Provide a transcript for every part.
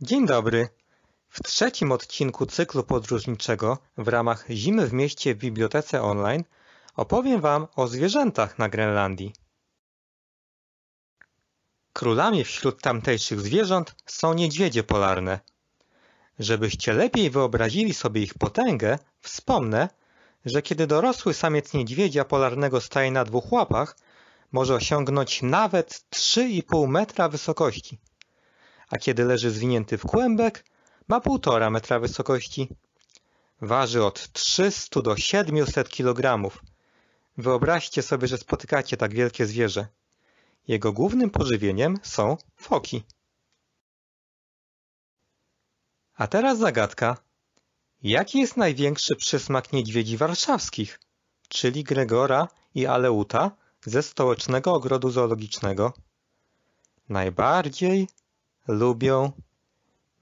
Dzień dobry. W trzecim odcinku cyklu podróżniczego w ramach Zimy w mieście w bibliotece online opowiem Wam o zwierzętach na Grenlandii. Królami wśród tamtejszych zwierząt są niedźwiedzie polarne. Żebyście lepiej wyobrazili sobie ich potęgę, wspomnę, że kiedy dorosły samiec niedźwiedzia polarnego staje na dwóch łapach, może osiągnąć nawet 3,5 metra wysokości – a kiedy leży zwinięty w kłębek, ma 1,5 metra wysokości. Waży od 300 do 700 kg. Wyobraźcie sobie, że spotykacie tak wielkie zwierzę. Jego głównym pożywieniem są foki. A teraz zagadka. Jaki jest największy przysmak niedźwiedzi warszawskich, czyli Gregora i Aleuta ze stołecznego ogrodu zoologicznego? Najbardziej lubią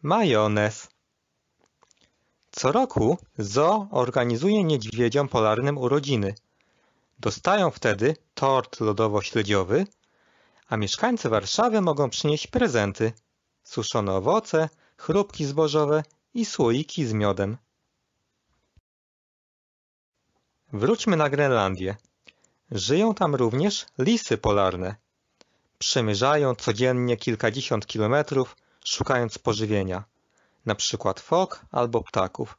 majonez. Co roku zoo organizuje niedźwiedziom polarnym urodziny. Dostają wtedy tort lodowo-śledziowy, a mieszkańcy Warszawy mogą przynieść prezenty, suszone owoce, chrupki zbożowe i słoiki z miodem. Wróćmy na Grenlandię. Żyją tam również lisy polarne. Przemierzają codziennie kilkadziesiąt kilometrów, szukając pożywienia, na przykład fok albo ptaków.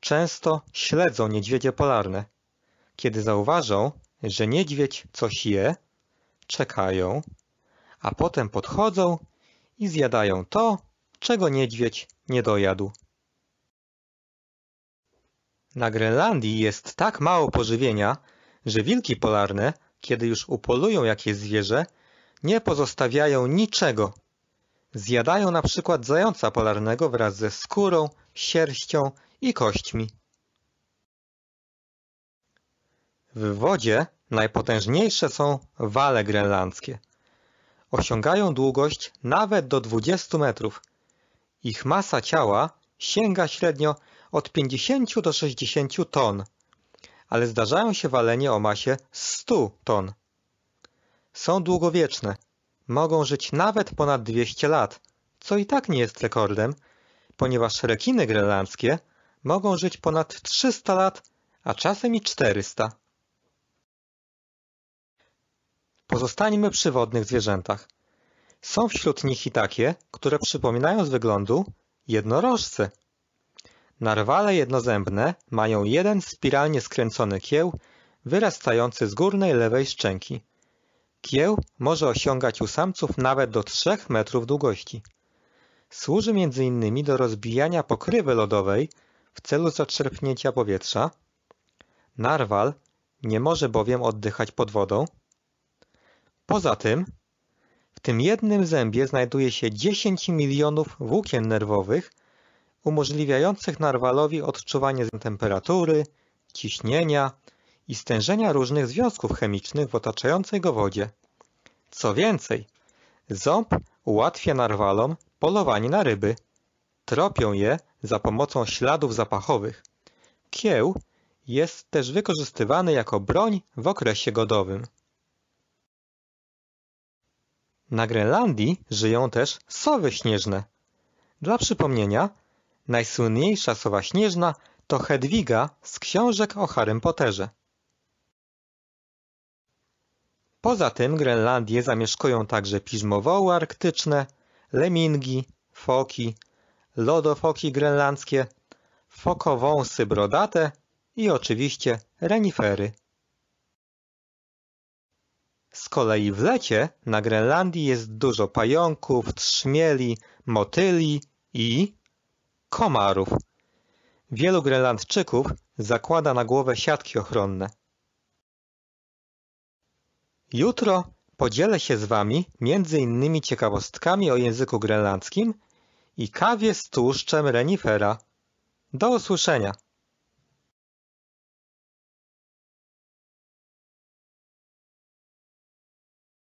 Często śledzą niedźwiedzie polarne. Kiedy zauważą, że niedźwiedź coś je, czekają, a potem podchodzą i zjadają to, czego niedźwiedź nie dojadł. Na Grenlandii jest tak mało pożywienia, że wilki polarne, kiedy już upolują jakieś zwierzę, nie pozostawiają niczego. Zjadają na przykład zająca polarnego wraz ze skórą, sierścią i kośćmi. W wodzie najpotężniejsze są wale grenlandzkie. Osiągają długość nawet do 20 metrów. Ich masa ciała sięga średnio od 50 do 60 ton, ale zdarzają się walenie o masie 100 ton są długowieczne. Mogą żyć nawet ponad 200 lat, co i tak nie jest rekordem, ponieważ rekiny grenlandzkie mogą żyć ponad 300 lat, a czasem i 400. Pozostańmy przy wodnych zwierzętach. Są wśród nich i takie, które przypominają z wyglądu jednorożce. Narwale jednozębne mają jeden spiralnie skręcony kieł wyrastający z górnej lewej szczęki. Kieł może osiągać u samców nawet do 3 metrów długości. Służy m.in. do rozbijania pokrywy lodowej w celu zaczerpnięcia powietrza. Narwal nie może bowiem oddychać pod wodą. Poza tym, w tym jednym zębie znajduje się 10 milionów włókien nerwowych, umożliwiających narwalowi odczuwanie temperatury, ciśnienia, i stężenia różnych związków chemicznych w otaczającej go wodzie. Co więcej, ząb ułatwia narwalom polowanie na ryby. Tropią je za pomocą śladów zapachowych. Kieł jest też wykorzystywany jako broń w okresie godowym. Na Grenlandii żyją też sowy śnieżne. Dla przypomnienia, najsłynniejsza sowa śnieżna to Hedwiga z książek o Harrym Potterze. Poza tym Grenlandię zamieszkują także piżmowoły arktyczne, lemingi, foki, lodofoki grenlandzkie, fokowąsy brodate i oczywiście renifery. Z kolei w lecie na Grenlandii jest dużo pająków, trzmieli, motyli i komarów. Wielu Grenlandczyków zakłada na głowę siatki ochronne. Jutro podzielę się z Wami między innymi ciekawostkami o języku grenlandzkim i kawie z tłuszczem renifera. Do usłyszenia!